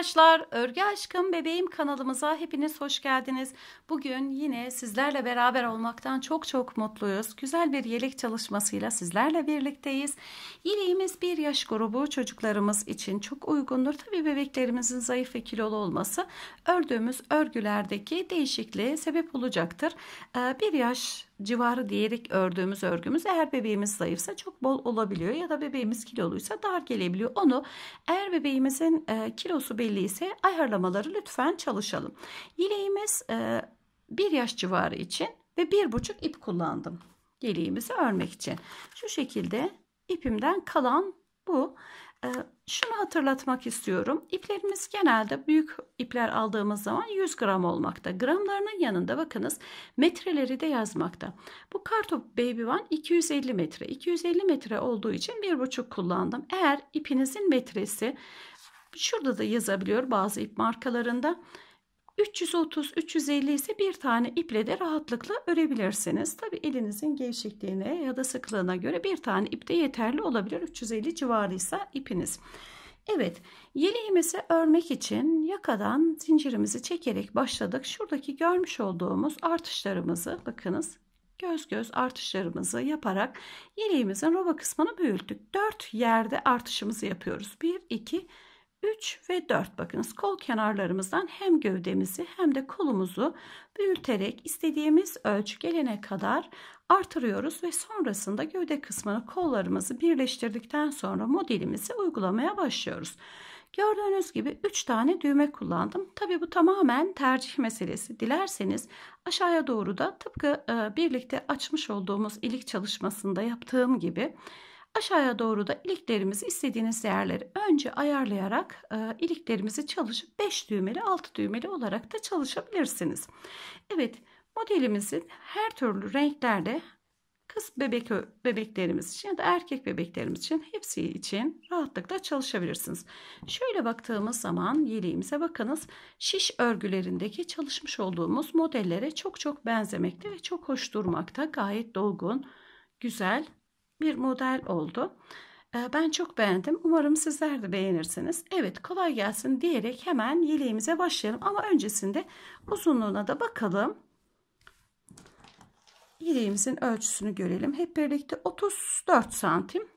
Arkadaşlar Örgü Aşkım Bebeğim kanalımıza hepiniz hoş geldiniz. Bugün yine sizlerle beraber olmaktan çok çok mutluyuz. Güzel bir yelek çalışmasıyla sizlerle birlikteyiz. Yeleğimiz bir yaş grubu çocuklarımız için çok uygundur. Tabi bebeklerimizin zayıf ve kilolu olması ördüğümüz örgülerdeki değişikliğe sebep olacaktır. Ee, bir yaş civarı diyerek ördüğümüz örgümüz eğer bebeğimiz zayıfsa çok bol olabiliyor ya da bebeğimiz kiloluysa dar gelebiliyor. Onu eğer bebeğimizin e, kilosu belli ise ayarlamaları lütfen çalışalım. Yeleğimiz e, 1 yaş civarı için ve bir buçuk ip kullandım. Yeleğimizi örmek için. Şu şekilde ipimden kalan bu ee, şunu hatırlatmak istiyorum. İplerimiz genelde büyük ipler aldığımız zaman 100 gram olmakta. Gramlarının yanında bakınız metreleri de yazmakta. Bu kartop baby one 250 metre. 250 metre olduğu için 1,5 kullandım. Eğer ipinizin metresi şurada da yazabiliyor bazı ip markalarında. 330-350 ise bir tane iple de rahatlıkla örebilirsiniz. Tabi elinizin gevşekliğine ya da sıklığına göre bir tane ip de yeterli olabilir. 350 civarıysa ipiniz. Evet yeleğimizi örmek için yakadan zincirimizi çekerek başladık. Şuradaki görmüş olduğumuz artışlarımızı bakınız göz göz artışlarımızı yaparak yeleğimizin roba kısmını büyüttük. 4 yerde artışımızı yapıyoruz. 1, 2, 3. 3 ve 4 bakınız kol kenarlarımızdan hem gövdemizi hem de kolumuzu büyüterek istediğimiz ölçü gelene kadar artırıyoruz ve sonrasında gövde kısmını kollarımızı birleştirdikten sonra modelimizi uygulamaya başlıyoruz. Gördüğünüz gibi 3 tane düğme kullandım. Tabi bu tamamen tercih meselesi. Dilerseniz aşağıya doğru da tıpkı e, birlikte açmış olduğumuz ilik çalışmasında yaptığım gibi Aşağıya doğru da iliklerimizi istediğiniz yerleri önce ayarlayarak e, iliklerimizi çalışıp 5 düğmeli 6 düğmeli olarak da çalışabilirsiniz. Evet modelimizin her türlü renklerde kız bebek bebeklerimiz için ya da erkek bebeklerimiz için hepsi için rahatlıkla çalışabilirsiniz. Şöyle baktığımız zaman yeleğimize bakınız. Şiş örgülerindeki çalışmış olduğumuz modellere çok çok benzemekte ve çok hoş durmakta. Gayet dolgun, güzel bir model oldu. Ee, ben çok beğendim. Umarım sizler de beğenirsiniz. Evet kolay gelsin diyerek hemen yeleğimize başlayalım. Ama öncesinde uzunluğuna da bakalım. Yeleğimizin ölçüsünü görelim. Hep birlikte 34 santim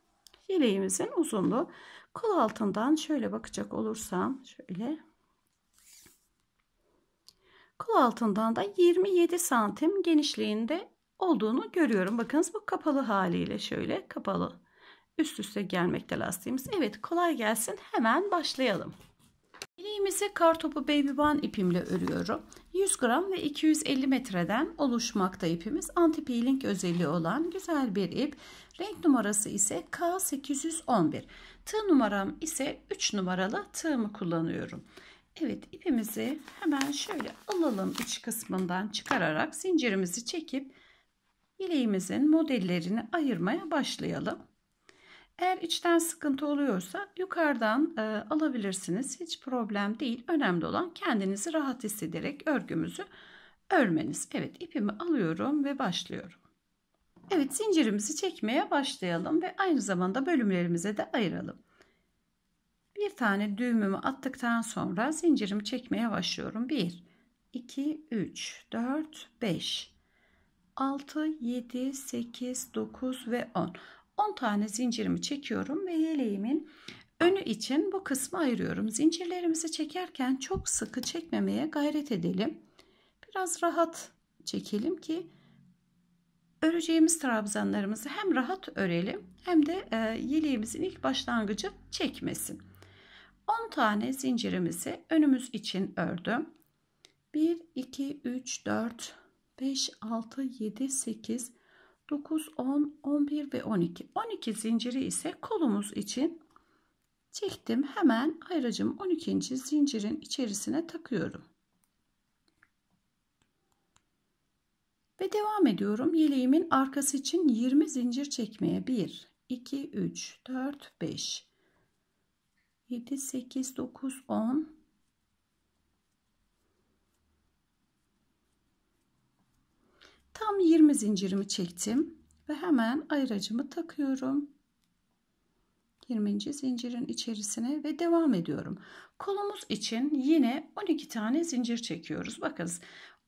yeleğimizin uzunluğu. Kol altından şöyle bakacak olursam şöyle. Kol altından da 27 santim genişliğinde olduğunu görüyorum. Bakınız bu kapalı haliyle şöyle kapalı üst üste gelmekte lastiğimiz. Evet kolay gelsin hemen başlayalım. Bileğimizi kartopu baby band ipimle örüyorum. 100 gram ve 250 metreden oluşmakta ipimiz. Anti peeling özelliği olan güzel bir ip. Renk numarası ise K811. Tığ numaram ise 3 numaralı tığımı kullanıyorum. Evet ipimizi hemen şöyle alalım iç kısmından çıkararak zincirimizi çekip bileğimizin modellerini ayırmaya başlayalım. Eğer içten sıkıntı oluyorsa yukarıdan e, alabilirsiniz. Hiç problem değil. Önemli olan kendinizi rahat hissederek örgümüzü örmeniz. Evet ipimi alıyorum ve başlıyorum. Evet zincirimizi çekmeye başlayalım ve aynı zamanda bölümlerimize de ayıralım. Bir tane düğümümü attıktan sonra zincirimi çekmeye başlıyorum. 1, 2, 3, 4, 5, 6, 7, 8, 9 ve 10. 10 tane zincirimi çekiyorum ve yeleğimin önü için bu kısmı ayırıyorum. Zincirlerimizi çekerken çok sıkı çekmemeye gayret edelim. Biraz rahat çekelim ki öreceğimiz trabzanlarımızı hem rahat örelim hem de e, yeleğimizin ilk başlangıcı çekmesin. 10 tane zincirimizi önümüz için ördüm. 1, 2, 3, 4, 5, 6, 7, 8, 9, 10, 11 ve 12. 12 zinciri ise kolumuz için çektim. Hemen ayracım 12. zincirin içerisine takıyorum. Ve devam ediyorum. Yeleğimin arkası için 20 zincir çekmeye. 1, 2, 3, 4, 5, 7, 8, 9, 10, Tam 20 zincirimi çektim ve hemen ayıracımı takıyorum. 20. zincirin içerisine ve devam ediyorum. Kolumuz için yine 12 tane zincir çekiyoruz. Bakınız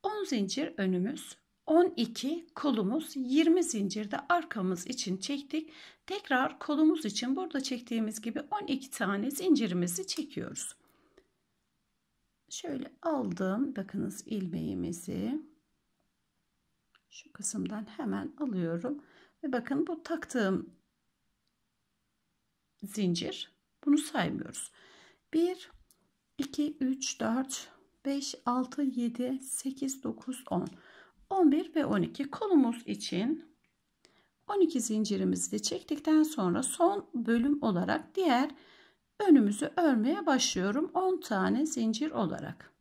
10 zincir önümüz, 12 kolumuz, 20 zincirde arkamız için çektik. Tekrar kolumuz için burada çektiğimiz gibi 12 tane zincirimizi çekiyoruz. Şöyle aldım bakınız ilmeğimizi şu kısımdan hemen alıyorum ve bakın bu taktığım zincir bunu saymıyoruz 1 2 3 4 5 6 7 8 9 10 11 ve 12 kolumuz için 12 zincirimizi de çektikten sonra son bölüm olarak diğer önümüzü örmeye başlıyorum 10 tane zincir olarak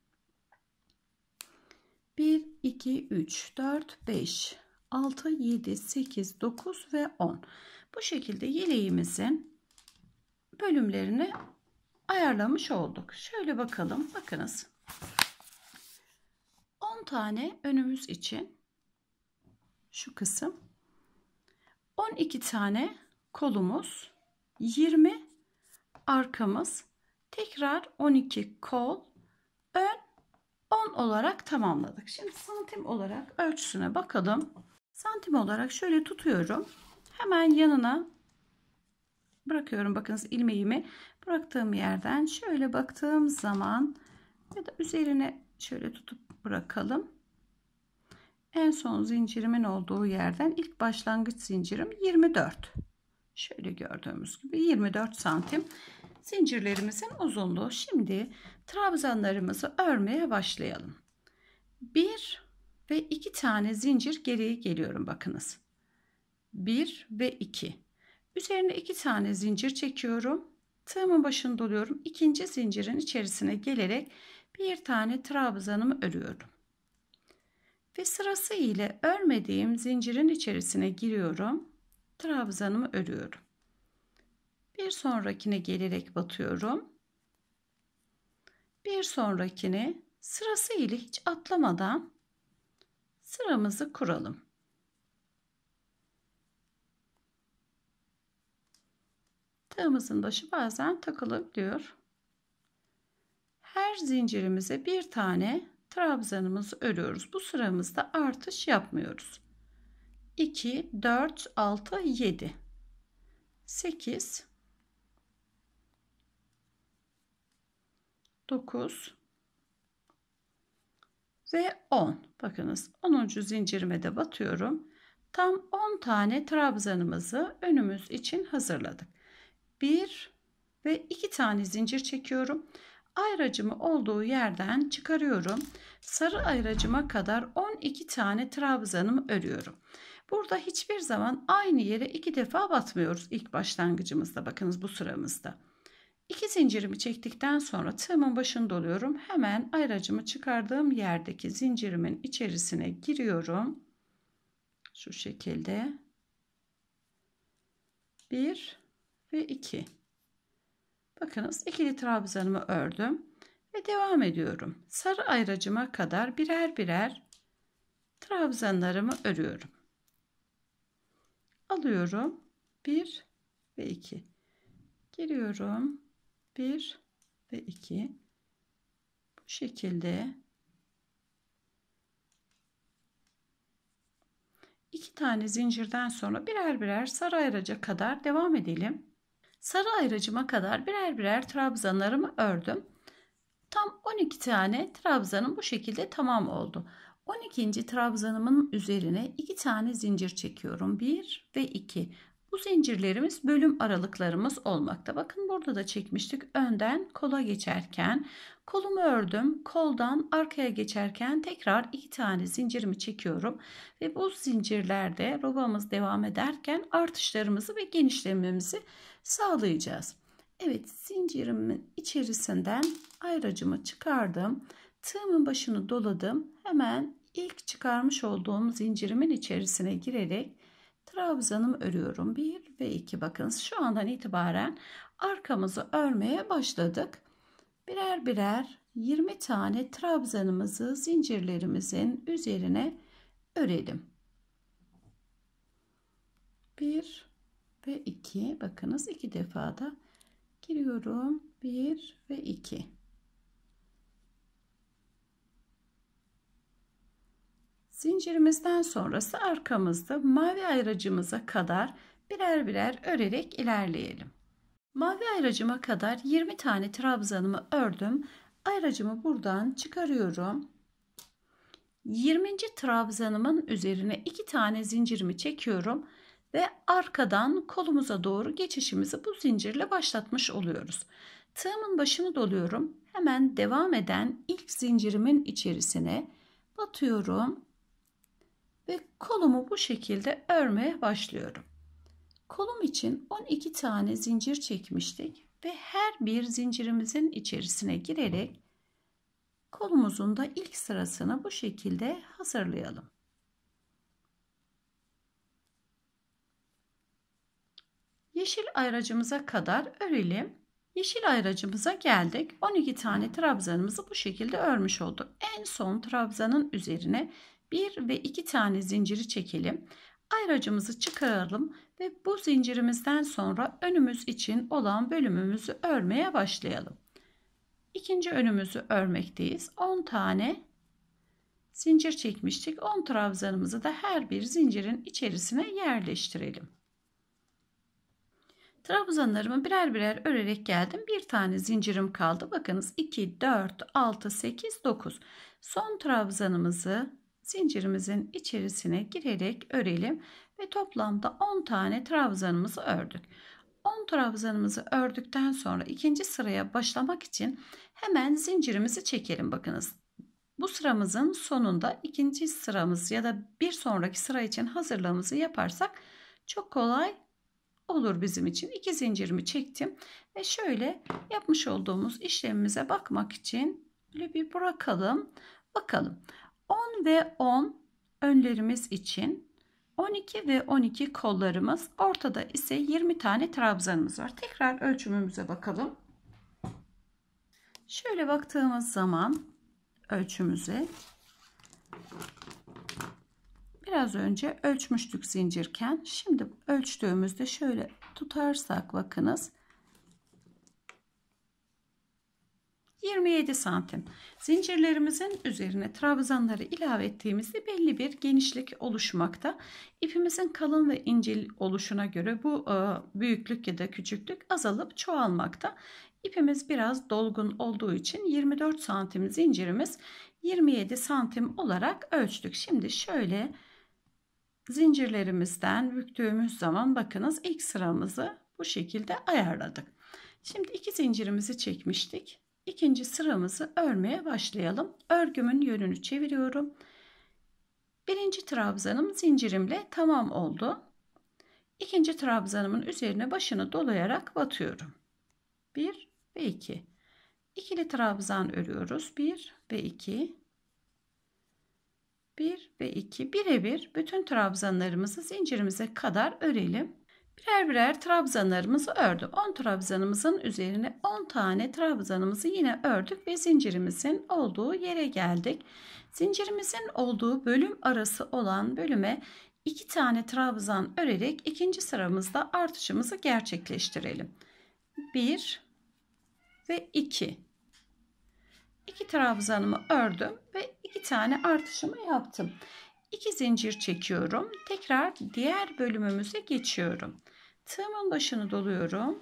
1, 2, 3, 4, 5, 6, 7, 8, 9 ve 10. Bu şekilde yeleğimizin bölümlerini ayarlamış olduk. Şöyle bakalım. Bakınız. 10 tane önümüz için şu kısım. 12 tane kolumuz. 20 arkamız. Tekrar 12 kol son olarak tamamladık. Şimdi santim olarak ölçüsüne bakalım. Santim olarak şöyle tutuyorum. Hemen yanına bırakıyorum. Bakınız ilmeğimi bıraktığım yerden şöyle baktığım zaman ya da üzerine şöyle tutup bırakalım. En son zincirimin olduğu yerden ilk başlangıç zincirim 24. Şöyle gördüğümüz gibi 24 santim zincirlerimizin uzunluğu. Şimdi trabzanlarımızı örmeye başlayalım. 1 ve 2 tane zincir geriye geliyorum bakınız. 1 ve 2. Üzerine 2 tane zincir çekiyorum. Tığımın başını doluyorum. İkinci zincirin içerisine gelerek bir tane trabzanımı örüyorum. Ve sırası ile örmediğim zincirin içerisine giriyorum. Trabzanımı örüyorum. Bir sonrakine gelerek batıyorum. Bir sonrakini sırası ile hiç atlamadan sıramızı kuralım. Tığımızın başı bazen takılabiliyor. Her zincirimize bir tane trabzanımızı örüyoruz. Bu sıramızda artış yapmıyoruz. 2, 4, 6, 7, 8, 9 ve 10. Bakınız 10. zincirime de batıyorum. Tam 10 tane trabzanımızı önümüz için hazırladık. 1 ve 2 tane zincir çekiyorum. Ayracımı olduğu yerden çıkarıyorum. Sarı ayracıma kadar 12 tane trabzanımı örüyorum. Burada hiçbir zaman aynı yere iki defa batmıyoruz ilk başlangıcımızda. Bakınız bu sıramızda. İki zincirimi çektikten sonra tığımın başını doluyorum. Hemen ayracımı çıkardığım yerdeki zincirimin içerisine giriyorum. Şu şekilde. Bir ve iki. Bakınız ikili trabzanımı ördüm ve devam ediyorum. Sarı ayracıma kadar birer birer trabzanlarımı örüyorum. Alıyorum Bir ve iki. Giriyorum 1 ve 2 bu şekilde iki tane zincirden sonra birer birer sarı ayraca kadar devam edelim. Sarı ayracıma kadar birer birer trabzanlarımı ördüm. Tam 12 tane trabzanım bu şekilde tamam oldu. 12. trabzanımın üzerine 2 tane zincir çekiyorum. 1 ve 2. Bu zincirlerimiz bölüm aralıklarımız olmakta. Bakın burada da çekmiştik. Önden kola geçerken kolumu ördüm. Koldan arkaya geçerken tekrar iki tane zincirimi çekiyorum. Ve bu zincirlerde robamız devam ederken artışlarımızı ve genişlememizi sağlayacağız. Evet zincirimin içerisinden ayracımı çıkardım. Tığımın başını doladım. Hemen ilk çıkarmış olduğum zincirimin içerisine girerek trabzanımı örüyorum. 1 ve 2 bakınız şu andan itibaren arkamızı örmeye başladık. Birer birer 20 tane trabzanımızı zincirlerimizin üzerine örelim. 1 ve 2 bakınız iki defa da giriyorum. 1 ve 2 Zincirimizden sonrası arkamızda mavi ayracımıza kadar birer birer örerek ilerleyelim. Mavi ayracıma kadar 20 tane trabzanımı ördüm. Ayracımı buradan çıkarıyorum. 20. trabzanımın üzerine 2 tane zincirimi çekiyorum ve arkadan kolumuza doğru geçişimizi bu zincirle başlatmış oluyoruz. Tığımın başını doluyorum. Hemen devam eden ilk zincirimin içerisine batıyorum ve kolumu bu şekilde örmeye başlıyorum. Kolum için 12 tane zincir çekmiştik ve her bir zincirimizin içerisine girerek kolumuzun da ilk sırasını bu şekilde hazırlayalım. Yeşil ayracımıza kadar örelim. Yeşil ayracımıza geldik. 12 tane trabzanımızı bu şekilde örmüş olduk. En son trabzanın üzerine 1 ve 2 tane zinciri çekelim. Ayracımızı çıkaralım ve bu zincirimizden sonra önümüz için olan bölümümüzü örmeye başlayalım. İkinci önümüzü örmekteyiz. 10 tane zincir çekmiştik. 10 trabzanımızı da her bir zincirin içerisine yerleştirelim. Trabzanlarımı birer birer örerek geldim. Bir tane zincirim kaldı. Bakınız 2, 4, 6, 8, 9. Son trabzanımızı zincirimizin içerisine girerek örelim ve toplamda 10 tane trabzanımızı ördük. 10 trabzanımızı ördükten sonra ikinci sıraya başlamak için hemen zincirimizi çekelim bakınız. Bu sıramızın sonunda ikinci sıramız ya da bir sonraki sıra için hazırlığımızı yaparsak çok kolay olur bizim için. İki zincirimi çektim ve şöyle yapmış olduğumuz işlemimize bakmak için böyle bir bırakalım. Bakalım 10 ve 10 önlerimiz için 12 ve 12 kollarımız ortada ise 20 tane trabzanımız var. Tekrar ölçümümüze bakalım. Şöyle baktığımız zaman ölçümüze biraz önce ölçmüştük zincirken. Şimdi ölçtüğümüzde şöyle tutarsak bakınız 27 santim. Zincirlerimizin üzerine trabzanları ilave ettiğimizde belli bir genişlik oluşmakta. İpimizin kalın ve ince oluşuna göre bu e, büyüklük ya da küçüklük azalıp çoğalmakta. İpimiz biraz dolgun olduğu için 24 santim zincirimiz 27 santim olarak ölçtük. Şimdi şöyle zincirlerimizden büktüğümüz zaman bakınız ilk sıramızı bu şekilde ayarladık. Şimdi iki zincirimizi çekmiştik ikinci sıramızı örmeye başlayalım. Örgümün yönünü çeviriyorum. Birinci trabzanım zincirimle tamam oldu. İkinci trabzanımın üzerine başını dolayarak batıyorum. 1 ve 2. İkili trabzan örüyoruz. 1 ve 2. 1 ve 2 birebir bütün trabzanlarımızı zincirimize kadar örelim birer birer trabzanlarımızı ördüm. 10 trabzanımızın üzerine 10 tane trabzanımızı yine ördük ve zincirimizin olduğu yere geldik. Zincirimizin olduğu bölüm arası olan bölüme 2 tane trabzan örerek ikinci sıramızda artışımızı gerçekleştirelim. 1 ve 2. 2 trabzanımı ördüm ve 2 tane artışımı yaptım. 2 zincir çekiyorum. Tekrar diğer bölümümüze geçiyorum. Tığımın başını doluyorum.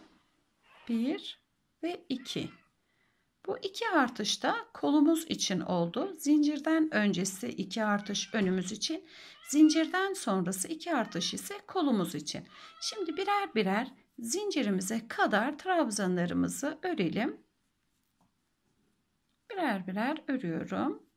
1 ve 2. Bu iki da kolumuz için oldu. Zincirden öncesi iki artış önümüz için. Zincirden sonrası iki artış ise kolumuz için. Şimdi birer birer zincirimize kadar trabzanlarımızı örelim. Birer birer örüyorum.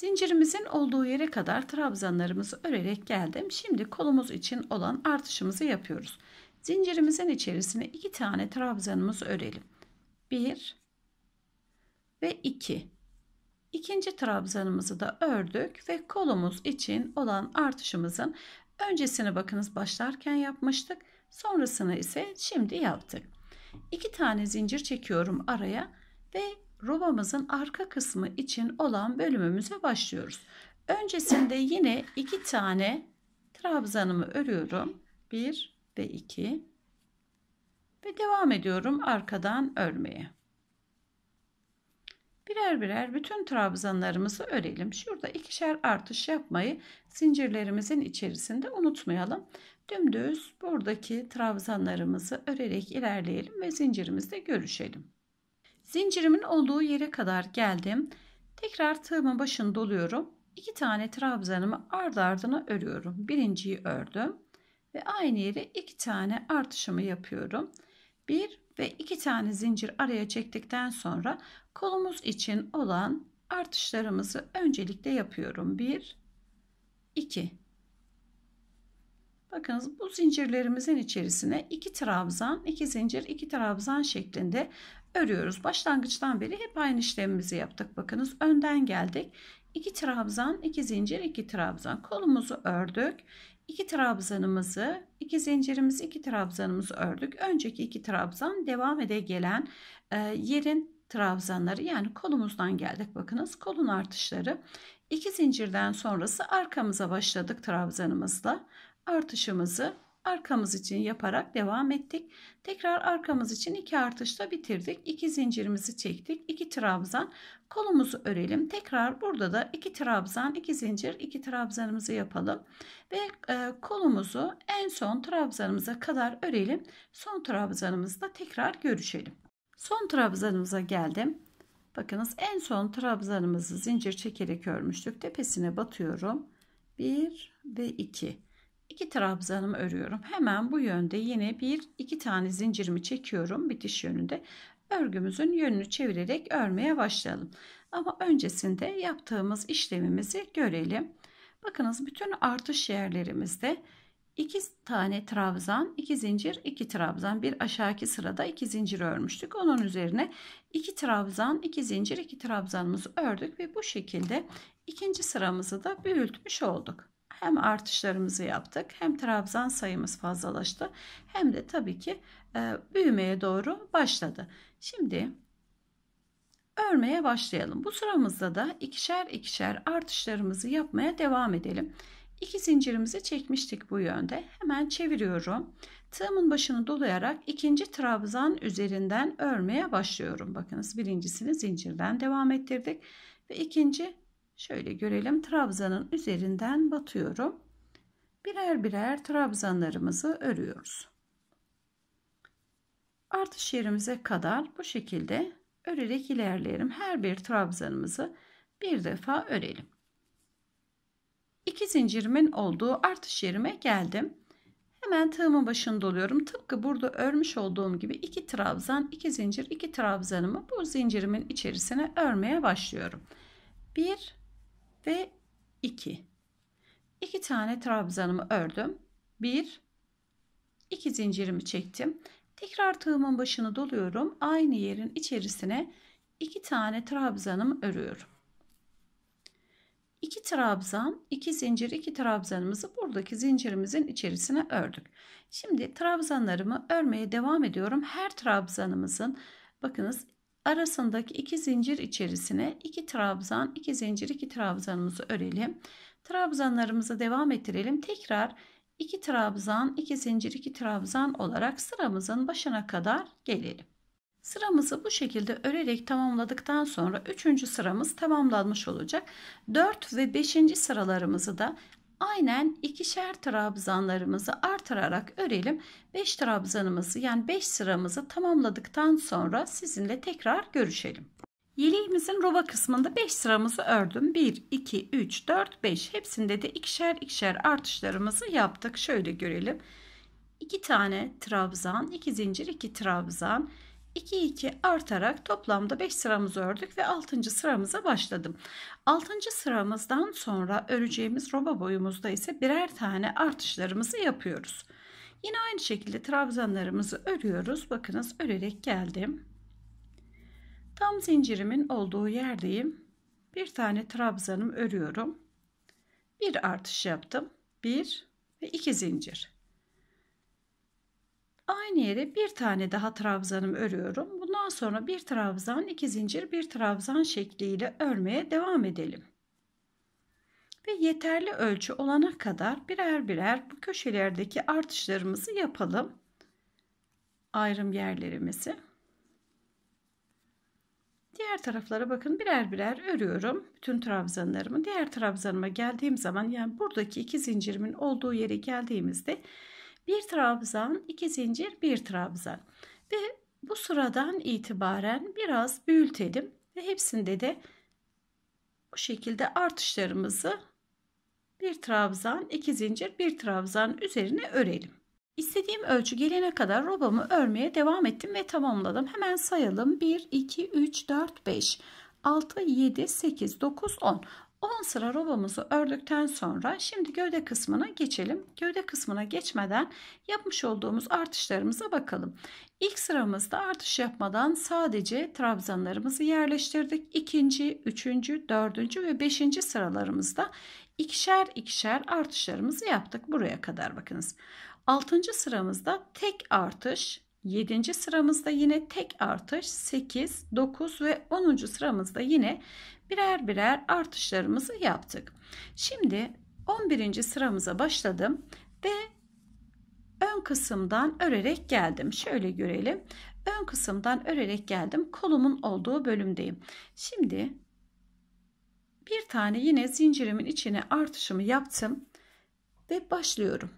Zincirimizin olduğu yere kadar trabzanlarımızı örerek geldim. Şimdi kolumuz için olan artışımızı yapıyoruz. Zincirimizin içerisine iki tane trabzanımızı örelim. Bir ve iki. İkinci trabzanımızı da ördük ve kolumuz için olan artışımızın öncesini bakınız başlarken yapmıştık. Sonrasını ise şimdi yaptık. İki tane zincir çekiyorum araya ve Robamızın arka kısmı için olan bölümümüze başlıyoruz. Öncesinde yine iki tane trabzanımı örüyorum. 1 ve 2 ve devam ediyorum arkadan örmeye. Birer birer bütün trabzanlarımızı örelim. Şurada ikişer artış yapmayı zincirlerimizin içerisinde unutmayalım. Dümdüz buradaki trabzanlarımızı örerek ilerleyelim ve zincirimizde görüşelim. Zincirimin olduğu yere kadar geldim. Tekrar tığımın başını doluyorum. 2 tane trabzanımı ardı ardına örüyorum. Birinciyi ördüm ve aynı yere iki tane artışımı yapıyorum. Bir ve iki tane zincir araya çektikten sonra kolumuz için olan artışlarımızı öncelikle yapıyorum. Bir, iki. Bakınız bu zincirlerimizin içerisine 2 trabzan, 2 zincir, 2 trabzan şeklinde örüyoruz. Başlangıçtan beri hep aynı işlemimizi yaptık. Bakınız önden geldik. 2 trabzan, 2 zincir, 2 trabzan. Kolumuzu ördük. 2 trabzanımızı, 2 zincirimizi, 2 trabzanımızı ördük. Önceki 2 trabzan devam ede gelen e, yerin trabzanları yani kolumuzdan geldik. Bakınız kolun artışları. 2 zincirden sonrası arkamıza başladık trabzanımızla. Artışımızı arkamız için yaparak devam ettik. Tekrar arkamız için iki artışla bitirdik. İki zincirimizi çektik. İki trabzan kolumuzu örelim. Tekrar burada da iki trabzan, iki zincir, iki trabzanımızı yapalım. Ve e, kolumuzu en son trabzanımıza kadar örelim. Son trabzanımızda tekrar görüşelim. Son trabzanımıza geldim. Bakınız en son trabzanımızı zincir çekerek örmüştük. Tepesine batıyorum. 1 ve 2 iki trabzanımı örüyorum. Hemen bu yönde yine bir iki tane zincirimi çekiyorum bitiş yönünde. Örgümüzün yönünü çevirerek örmeye başlayalım. Ama öncesinde yaptığımız işlemimizi görelim. Bakınız bütün artış yerlerimizde 2 tane trabzan, 2 zincir, 2 trabzan. Bir aşağıki sırada 2 zincir örmüştük. Onun üzerine 2 trabzan, 2 zincir, 2 trabzanımızı ördük ve bu şekilde ikinci sıramızı da büyütmüş olduk hem artışlarımızı yaptık hem trabzan sayımız fazlalaştı hem de tabii ki e, büyümeye doğru başladı. Şimdi örmeye başlayalım. Bu sıramızda da ikişer ikişer artışlarımızı yapmaya devam edelim. İki zincirimizi çekmiştik bu yönde. Hemen çeviriyorum. Tığımın başını dolayarak ikinci trabzan üzerinden örmeye başlıyorum. Bakınız birincisini zincirden devam ettirdik ve ikinci Şöyle görelim. Trabzanın üzerinden batıyorum. Birer birer trabzanlarımızı örüyoruz. Artış yerimize kadar bu şekilde örerek ilerleyelim. Her bir trabzanımızı bir defa örelim. İki zincirimin olduğu artış yerime geldim. Hemen tığımın başında oluyorum. Tıpkı burada örmüş olduğum gibi iki trabzan, iki zincir, iki trabzanımı bu zincirimin içerisine örmeye başlıyorum. Bir ve 2. 2 tane trabzanımı ördüm. 1 2 zincirimi çektim. Tekrar tığımın başını doluyorum. Aynı yerin içerisine 2 tane trabzanımı örüyorum. 2 trabzan, 2 zincir, 2 trabzanımızı buradaki zincirimizin içerisine ördük. Şimdi trabzanlarımı örmeye devam ediyorum. Her trabzanımızın bakınız arasındaki iki zincir içerisine iki trabzan, iki zincir, iki trabzanımızı örelim. Trabzanlarımızı devam ettirelim. Tekrar iki trabzan, iki zincir, iki trabzan olarak sıramızın başına kadar gelelim. Sıramızı bu şekilde örerek tamamladıktan sonra 3. sıramız tamamlanmış olacak. 4 ve 5. sıralarımızı da aynen ikişer trabzanlarımızı artırarak örelim. 5 trabzanımızı yani 5 sıramızı tamamladıktan sonra sizinle tekrar görüşelim. Yeleğimizin roba kısmında 5 sıramızı ördüm. 1, 2, 3, 4, 5 hepsinde de ikişer ikişer artışlarımızı yaptık. Şöyle görelim. 2 tane trabzan, 2 zincir, 2 trabzan. 2 2 artarak toplamda 5 sıramızı ördük ve 6. sıramıza başladım. 6. sıramızdan sonra öreceğimiz roba boyumuzda ise birer tane artışlarımızı yapıyoruz. Yine aynı şekilde trabzanlarımızı örüyoruz. Bakınız örerek geldim. Tam zincirimin olduğu yerdeyim. Bir tane trabzanım örüyorum. Bir artış yaptım. Bir ve iki zincir. Aynı yere bir tane daha trabzanım örüyorum. Bundan sonra bir trabzan, iki zincir, bir trabzan şekliyle örmeye devam edelim. Ve yeterli ölçü olana kadar birer birer bu köşelerdeki artışlarımızı yapalım. Ayrım yerlerimizi. Diğer taraflara bakın birer birer örüyorum. Bütün trabzanlarımı diğer trabzanıma geldiğim zaman yani buradaki iki zincirimin olduğu yere geldiğimizde bir trabzan, iki zincir, bir trabzan. Ve bu sıradan itibaren biraz büyütelim ve hepsinde de bu şekilde artışlarımızı bir trabzan, iki zincir, bir trabzan üzerine örelim. İstediğim ölçü gelene kadar robamı örmeye devam ettim ve tamamladım. Hemen sayalım. 1, 2, 3, 4, 5, 6, 7, 8, 9, 10. 10 sıra robamızı ördükten sonra şimdi gövde kısmına geçelim. Gövde kısmına geçmeden yapmış olduğumuz artışlarımıza bakalım. İlk sıramızda artış yapmadan sadece trabzanlarımızı yerleştirdik. İkinci, üçüncü, dördüncü ve beşinci sıralarımızda ikişer ikişer artışlarımızı yaptık. Buraya kadar bakınız. Altıncı sıramızda tek artış, 7. sıramızda yine tek artış 8, 9 ve 10. sıramızda yine birer birer artışlarımızı yaptık. Şimdi 11. sıramıza başladım ve ön kısımdan örerek geldim. Şöyle görelim. Ön kısımdan örerek geldim. Kolumun olduğu bölümdeyim. Şimdi bir tane yine zincirimin içine artışımı yaptım ve başlıyorum.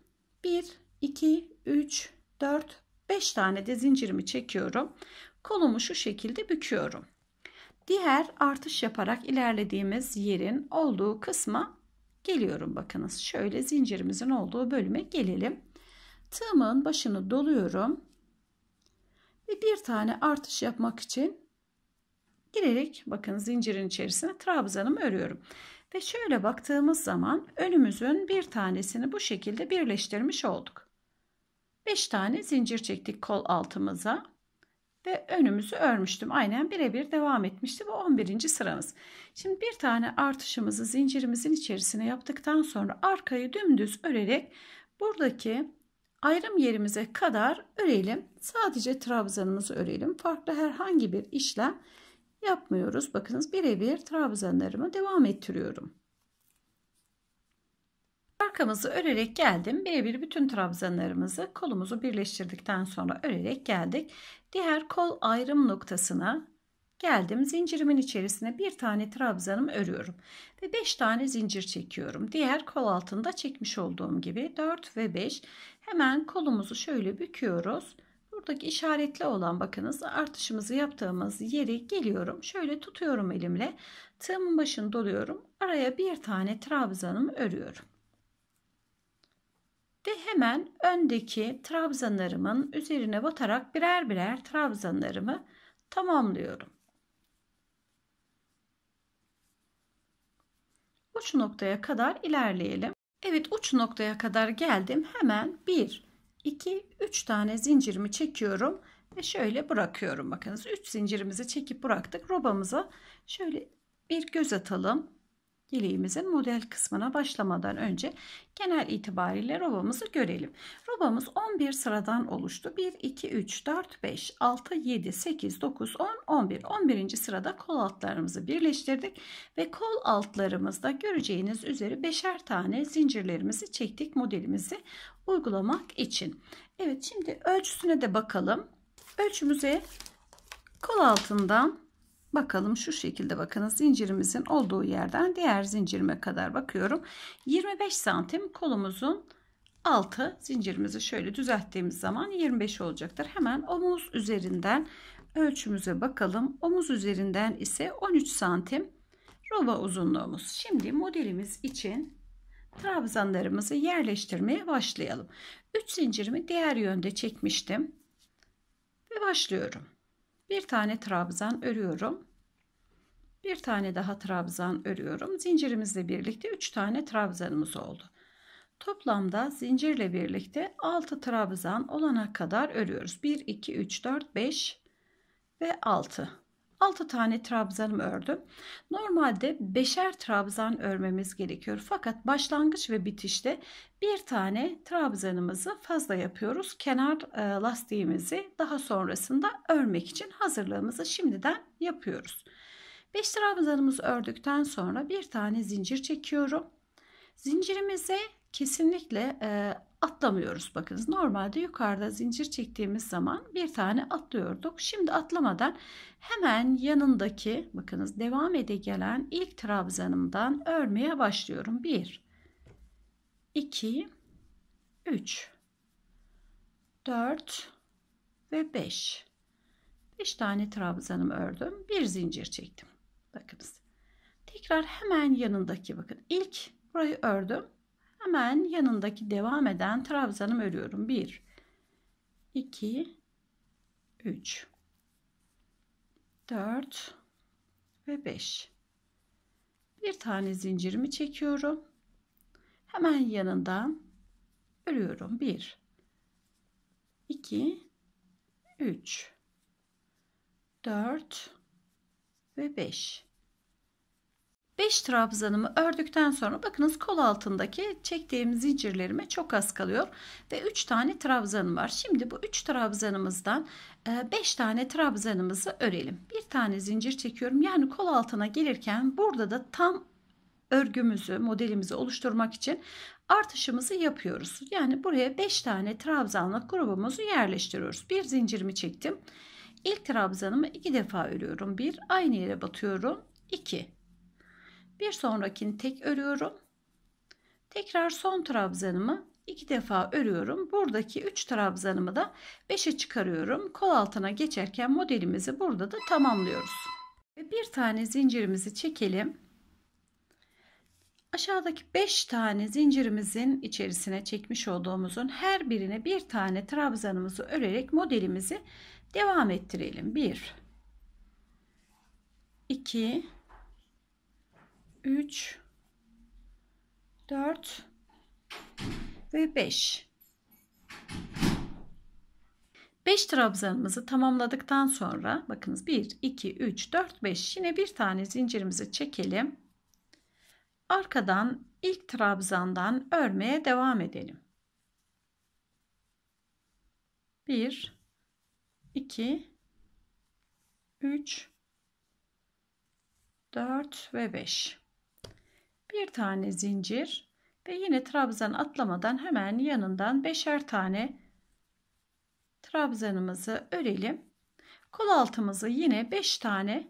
1 2 3 4 5 tane de zincirimi çekiyorum. Kolumu şu şekilde büküyorum diğer artış yaparak ilerlediğimiz yerin olduğu kısma geliyorum bakınız. Şöyle zincirimizin olduğu bölüme gelelim. Tığımın başını doluyorum. Ve bir tane artış yapmak için girerek bakın zincirin içerisine trabzanımı örüyorum. Ve şöyle baktığımız zaman önümüzün bir tanesini bu şekilde birleştirmiş olduk. 5 tane zincir çektik kol altımıza ve önümüzü örmüştüm. Aynen birebir devam etmişti bu 11. sıramız. Şimdi bir tane artışımızı zincirimizin içerisine yaptıktan sonra arkayı dümdüz örerek buradaki ayrım yerimize kadar örelim. Sadece trabzanımızı örelim. Farklı herhangi bir işlem yapmıyoruz. Bakınız birebir trabzanlarımı devam ettiriyorum. Arkamızı örerek geldim. Birebir bütün trabzanlarımızı kolumuzu birleştirdikten sonra örerek geldik. Diğer kol ayrım noktasına geldim. Zincirimin içerisine bir tane trabzanımı örüyorum. Ve 5 tane zincir çekiyorum. Diğer kol altında çekmiş olduğum gibi 4 ve 5. Hemen kolumuzu şöyle büküyoruz. Buradaki işaretli olan bakınız artışımızı yaptığımız yere geliyorum. Şöyle tutuyorum elimle. Tığımın başını doluyorum. Araya bir tane trabzanımı örüyorum. Ve hemen öndeki trabzanlarımın üzerine batarak birer birer trabzanlarımı tamamlıyorum. Uç noktaya kadar ilerleyelim. Evet uç noktaya kadar geldim. Hemen 1, 2, 3 tane zincirimi çekiyorum ve şöyle bırakıyorum. Bakınız 3 zincirimizi çekip bıraktık. Robamıza şöyle bir göz atalım yeleğimizin model kısmına başlamadan önce genel itibariyle robamızı görelim. Robamız 11 sıradan oluştu. 1, 2, 3, 4, 5, 6, 7, 8, 9, 10, 11. 11. sırada kol altlarımızı birleştirdik ve kol altlarımızda göreceğiniz üzere 5'er tane zincirlerimizi çektik modelimizi uygulamak için. Evet şimdi ölçüsüne de bakalım. Ölçümüze kol altından Bakalım şu şekilde bakın zincirimizin olduğu yerden diğer zincirime kadar bakıyorum. 25 santim kolumuzun altı zincirimizi şöyle düzelttiğimiz zaman 25 olacaktır. Hemen omuz üzerinden ölçümüze bakalım. Omuz üzerinden ise 13 santim rova uzunluğumuz. Şimdi modelimiz için trabzanlarımızı yerleştirmeye başlayalım. 3 zincirimi diğer yönde çekmiştim ve başlıyorum bir tane trabzan örüyorum. Bir tane daha trabzan örüyorum. Zincirimizle birlikte 3 tane trabzanımız oldu. Toplamda zincirle birlikte 6 trabzan olana kadar örüyoruz. 1 2 3 4 5 ve 6. 6 tane trabzanım ördüm. Normalde 5'er trabzan örmemiz gerekiyor. Fakat başlangıç ve bitişte bir tane trabzanımızı fazla yapıyoruz. Kenar e, lastiğimizi daha sonrasında örmek için hazırlığımızı şimdiden yapıyoruz. 5 trabzanımızı ördükten sonra bir tane zincir çekiyorum. Zincirimize kesinlikle e, atlamıyoruz. Bakınız normalde yukarıda zincir çektiğimiz zaman bir tane atlıyorduk. Şimdi atlamadan hemen yanındaki bakınız devam ede gelen ilk trabzanımdan örmeye başlıyorum. 1 2 3 4 ve 5 5 tane trabzanım ördüm. Bir zincir çektim. Bakınız. Tekrar hemen yanındaki bakın ilk burayı ördüm. Hemen yanındaki devam eden trabzanım örüyorum. 1 2 3 4 ve 5 bir tane zincirimi çekiyorum hemen yanından örüyorum 1 2 3 4 ve 5 5 trabzanımı ördükten sonra bakınız kol altındaki çektiğim zincirlerime çok az kalıyor ve 3 tane trabzanım var. Şimdi bu 3 trabzanımızdan 5 e, tane trabzanımızı örelim. Bir tane zincir çekiyorum. Yani kol altına gelirken burada da tam örgümüzü, modelimizi oluşturmak için artışımızı yapıyoruz. Yani buraya 5 tane trabzanlık grubumuzu yerleştiriyoruz. Bir zincirimi çektim. İlk trabzanımı iki defa örüyorum. Bir aynı yere batıyorum. 2 bir sonrakini tek örüyorum. Tekrar son trabzanımı iki defa örüyorum. Buradaki 3 trabzanımı da 5'e çıkarıyorum. Kol altına geçerken modelimizi burada da tamamlıyoruz. Ve bir tane zincirimizi çekelim. Aşağıdaki 5 tane zincirimizin içerisine çekmiş olduğumuzun her birine bir tane trabzanımızı örerek modelimizi devam ettirelim. 1 2 3 4 ve 5 5 trabzanımızı tamamladıktan sonra bakınız 1 2 3 4 5 yine bir tane zincirimizi çekelim arkadan ilk trabzandan örmeye devam edelim 1 2 3 4 ve 5 bir tane zincir ve yine trabzan atlamadan hemen yanından beşer tane trabzanımızı örelim. Kol altımızı yine 5 tane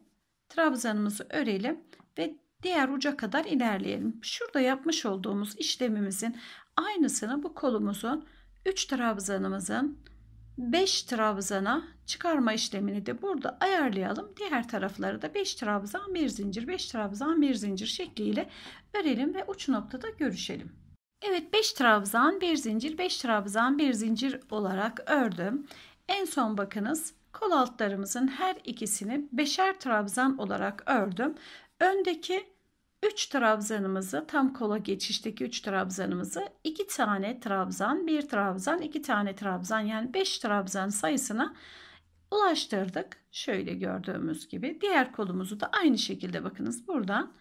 trabzanımızı örelim ve diğer uca kadar ilerleyelim. Şurada yapmış olduğumuz işlemimizin aynısını bu kolumuzun 3 trabzanımızın 5 trabzana çıkarma işlemini de burada ayarlayalım. Diğer tarafları da 5 trabzan bir zincir 5 trabzan bir zincir şekliyle örelim ve uç noktada görüşelim. Evet 5 trabzan bir zincir 5 trabzan bir zincir olarak ördüm. En son bakınız kol altlarımızın her ikisini beşer trabzan olarak ördüm. Öndeki 3 trabzanımızı tam kola geçişteki 3 trabzanımızı 2 tane trabzan, 1 trabzan, 2 tane trabzan yani 5 trabzan sayısına ulaştırdık. Şöyle gördüğümüz gibi diğer kolumuzu da aynı şekilde bakınız buradan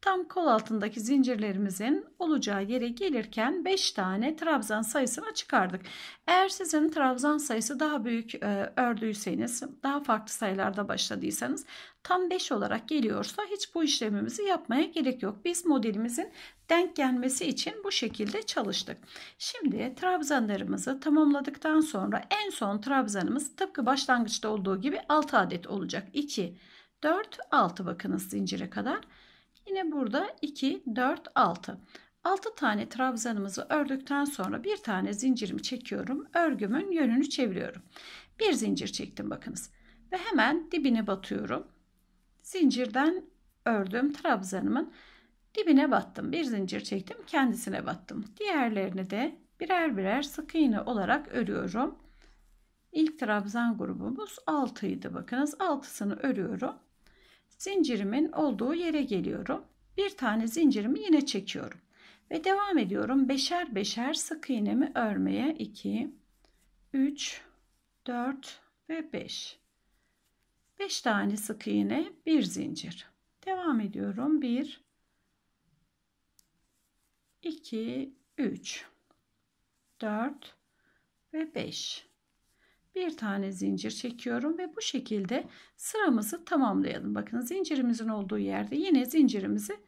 tam kol altındaki zincirlerimizin olacağı yere gelirken 5 tane trabzan sayısına çıkardık. Eğer sizin trabzan sayısı daha büyük e, ördüyseniz, daha farklı sayılarda başladıysanız tam 5 olarak geliyorsa hiç bu işlemimizi yapmaya gerek yok. Biz modelimizin denk gelmesi için bu şekilde çalıştık. Şimdi trabzanlarımızı tamamladıktan sonra en son trabzanımız tıpkı başlangıçta olduğu gibi 6 adet olacak. 2 4 6 bakınız zincire kadar Yine burada 2, 4, 6. 6 tane trabzanımızı ördükten sonra bir tane zincirimi çekiyorum. Örgümün yönünü çeviriyorum. Bir zincir çektim bakınız. Ve hemen dibine batıyorum. Zincirden ördüğüm trabzanımın dibine battım. Bir zincir çektim kendisine battım. Diğerlerini de birer birer sık iğne olarak örüyorum. İlk trabzan grubumuz 6 idi bakınız. 6'sını örüyorum zincirimin olduğu yere geliyorum. Bir tane zincirimi yine çekiyorum. Ve devam ediyorum. Beşer beşer sık iğnemi örmeye 2, 3, 4 ve 5. 5 tane sık iğne, bir zincir. Devam ediyorum. 1, 2, 3, 4 ve 5 bir tane zincir çekiyorum ve bu şekilde sıramızı tamamlayalım. Bakın zincirimizin olduğu yerde yine zincirimizi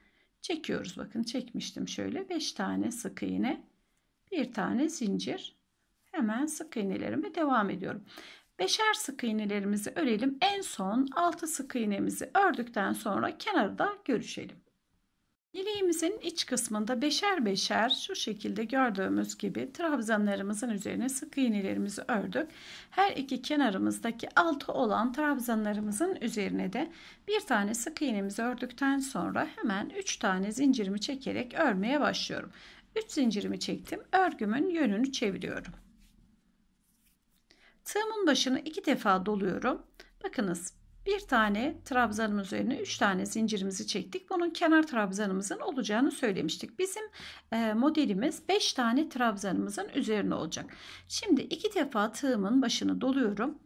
çekiyoruz. Bakın çekmiştim şöyle 5 tane sık iğne, bir tane zincir. Hemen sık iğnelerime devam ediyorum. Beşer sık iğnelerimizi örelim. En son 6 sık iğnemizi ördükten sonra kenarda görüşelim. Yeleğimizin iç kısmında beşer beşer şu şekilde gördüğümüz gibi trabzanlarımızın üzerine sık iğnelerimizi ördük. Her iki kenarımızdaki altı olan trabzanlarımızın üzerine de bir tane sık iğnemizi ördükten sonra hemen üç tane zincirimi çekerek örmeye başlıyorum. Üç zincirimi çektim. Örgümün yönünü çeviriyorum. Tığımın başını iki defa doluyorum. Bakınız bir tane trabzanın üzerine üç tane zincirimizi çektik. Bunun kenar trabzanımızın olacağını söylemiştik. Bizim e, modelimiz beş tane trabzanımızın üzerine olacak. Şimdi iki defa tığımın başını doluyorum.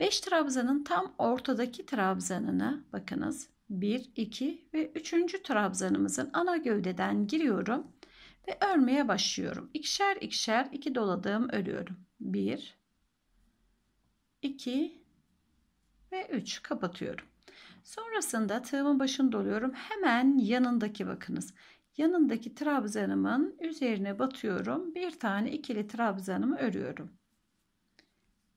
Beş trabzanın tam ortadaki trabzanını bakınız Bir, iki ve üçüncü trabzanımızın ana gövdeden giriyorum ve örmeye başlıyorum. İkişer ikişer iki doladığım örüyorum. Bir, iki ve 3 kapatıyorum. Sonrasında tığımın başını doluyorum. Hemen yanındaki bakınız. Yanındaki trabzanımın üzerine batıyorum. Bir tane ikili trabzanımı örüyorum.